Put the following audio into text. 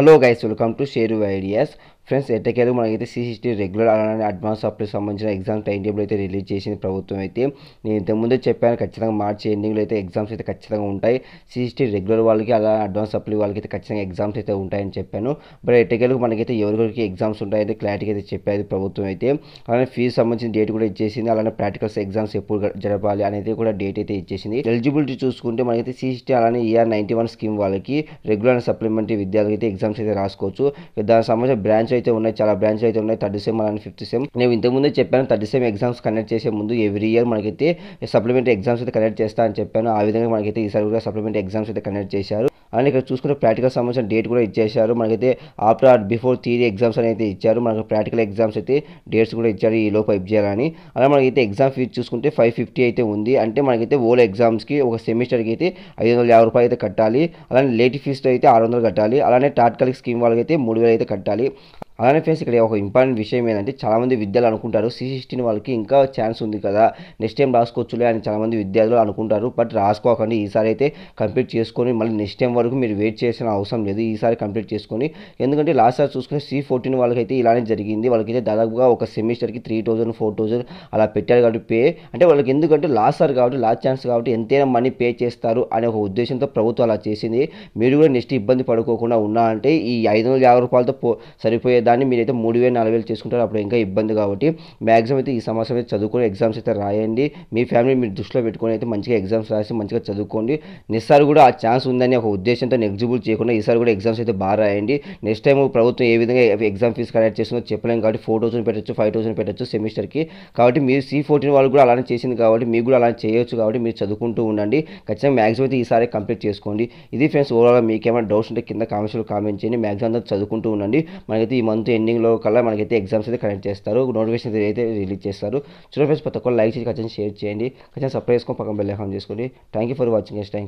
hello guys welcome to share Your ideas friends ఎట్టకేదో మనకైతే CCT regular అలానే advance apply సంబంధించిన ఎగ్జామ్ టైం టేబుల్ అయితే రిలీజ్ చేసింది ప్రభుత్వం అయితే నేను ఇంతకుముందే చెప్పాను ఖచ్చితంగా మార్చి ఎండింగ్లో అయితే ఎగ్జామ్స్ అయితే ఖచ్చితంగా ఉంటాయి సిసిటీ రెగ్యులర్ వాళ్ళకి అలా అడ్వాన్స్ అప్లై వాళ్ళకి అయితే ఖచ్చితంగా ఎగ్జామ్స్ అయితే ఉంటాయని చెప్పాను బట్ ఎట్టకేళ్ళకి మనకైతే ఎవరికి ఎగ్జామ్స్ ఉంటాయని క్లారిటీ అయితే చెప్పేది ప్రభుత్వం అయితే అలానే ఫీజు సంబంధించిన డేట్ కూడా ఇచ్చేసింది అలానే ప్రాక్టికల్స్ ఎగ్జామ్స్ ఎప్పుడు జరపాలి అనేది కూడా డేట్ అయితే ఇచ్చేసింది ఎలిజిబిలిటీ చూసుకుంటే మనకైతే సిసిటీ అలానే ఈఆర్ నైంటీ వన్ స్కీమ్ వాళ్ళకి రెగ్యులర్ సప్లిమెంటరీ విద్యార్థులకి అయితే ఎగ్జామ్స్ అయితే రాసుకోవచ్చు దానికి సంబంధించిన బ్రాంచ్ అయితే ఉన్నాయి చాలా బ్రాంచ్లు అయితే ఉన్నాయి థర్డ్ సెమ్ అలానే ఫిఫ్త్ సెమ్ నేను ఇంతకుముందే చెప్పాను థర్డ్ సెమ్ ఎగ్జామ్స్ కండక్ట్ చేసే ముందు ఎవ్రీ ఇయర్ మనకైతే సప్లిమెంటరీ ఎగ్జామ్స్ అయితే కండక్ట్ చేస్తా అని చెప్పాను ఆ విధంగా మనకైతే ఈసారి కూడా సప్లిమెంటరీ ఎగ్జామ్స్ అయితే కండక్ట్ చేశారు అండ్ ఇక్కడ చూసుకుంటే ప్రాక్టికల్ సంబంధించిన డేట్ కూడా ఇచ్చేశారు మనకైతే ఆఫ్టర్ బిఫోర్ థియరీ ఎగ్జామ్స్ అనేది ఇచ్చారు మనకు ప్రాక్టికల్ ఎగ్జామ్స్ అయితే డేట్స్ కూడా ఇచ్చారు ఈ లోపు హైప్ చేయాలని అలా మనకైతే ఎగ్జామ్ ఫీజు చూసుకుంటే ఫైవ్ ఫిఫ్టీ అయితే ఉంది అంటే మనకైతే ఓల్ ఎగ్జామ్స్కి ఒక సెమిస్టర్కి అయితే ఐదు వందల యాభై రూపాయలు అయితే కట్టాలి అలానే లేట్ ఫీజుతో అయితే ఆరు వందలు కట్టాలి అలానే టాట్కాలిక్ స్కీమ్ వాళ్ళకైతే మూడు వేలు అయితే కట్టాలి అలానే ఫ్రెండ్స్ ఇక్కడ ఒక ఇంపార్టెంట్ విషయం ఏంటంటే చాలామంది విద్యార్థులు అనుకుంటారు సి సిక్స్టీన్ వాళ్ళకి ఇంకా ఛాన్స్ ఉంది కదా నెక్స్ట్ టైం రాసుకోవచ్చులే అని చాలామంది విద్యార్థులు అనుకుంటారు బట్ రాసుకోకండి ఈసారి అయితే కంప్లీట్ చేసుకొని మళ్ళీ నెక్స్ట్ టైం వరకు మీరు వెయిట్ చేసిన అవసరం లేదు ఈసారి కంప్లీట్ చేసుకొని ఎందుకంటే లాస్ట్ సార్ చూసుకుని సి ఫోర్టీన్ వాళ్ళకైతే ఇలానే జరిగింది వాళ్ళకైతే దాదాపుగా ఒక సెమిస్టర్కి త్రీ థౌజండ్ ఫోర్ థౌజండ్ అలా పెట్టారు కాబట్టి పే అంటే వాళ్ళకి ఎందుకంటే లాస్ట్ సార్ కాబట్టి లాస్ట్ ఛాన్స్ కాబట్టి ఎంతైనా మనీ పే చేస్తారు అనే ఒక ఉద్దేశంతో ప్రభుత్వం అలా చేసింది మీరు కూడా నెక్స్ట్ ఇబ్బంది పడుకోకుండా ఉన్నా అంటే ఈ ఐదు వందల యాభై రూపాయలతో పో సరిపోయేదా దాన్ని మీరైతే మూడు వేలు నాలుగు వేలు చేసుకుంటారు అప్పుడు ఇంకా ఇబ్బంది కాబట్టి మ్యాక్సిమం అయితే ఈ సంవత్సరం అయితే చదువుకొని ఎగ్జామ్స్ అయితే రాయండి మీ ఫ్యామిలీ మీరు దృష్టిలో పెట్టుకొని అయితే మంచిగా ఎగ్జామ్స్ రాసి మంచిగా చదువుకోండి నెక్స్ట్సారి కూడా ఆ ఛాన్స్ ఉందని ఒక ఉద్దేశంతో ఎగ్జిబుల్ చేయకుండా ఈసారి కూడా ఎగ్జామ్స్ అయితే బాగా రాయండి నెక్స్ట్ టైం ప్రభుత్వం ఏ విధంగా ఎగ్జామ్ ఫీజు కలెక్ట్ చేస్తుందో చెప్పలేము కాబట్టి ఫోర్ థౌసండ్ పెట్టచ్చు ఫైవ్ థౌసండ్ పెట్టచ్చు సెమిస్టర్కి కాబట్టి మీరు సీ ఫోర్టీన్ వాళ్ళు కూడా అలానే చేసింది కాబట్టి మీకు కూడా అలానే చేయొచ్చు కాబట్టి మీరు చదువుకుంటూ ఉండండి ఖచ్చితంగా మ్యాక్సిమం అయితే ఈసారి కంప్లీట్ చేసుకోండి ఇది ఫ్రెండ్స్ ఓవరాల్ మీకు ఏమైనా డౌట్స్ ఉంటే కింద కామెంట్స్లో కామెంట్ చేయండి మ్యాక్సిమం అంతా చదువుకుంటూ ఉండండి మనకైతే ఈ మంత్ మంత్ ఎండింగ్లో కల్లా మనకైతే ఎగ్జామ్స్ అయితే కనెక్ట్ చేస్తారు నోటిఫికేషన్ అయితే రిలీజ్ చేస్తారు చూడండి ఫ్రెండ్స్ ప్రతి ఒక్కరు లైక్ చేసి ఖచ్చితంగా షేర్ చేయండి ఖచ్చితంగా సబ్స్క్రైబ్ చేసుకొని పక్కన బెల్ ఐకాన్ చేసుకోండి thank you for watching yes thank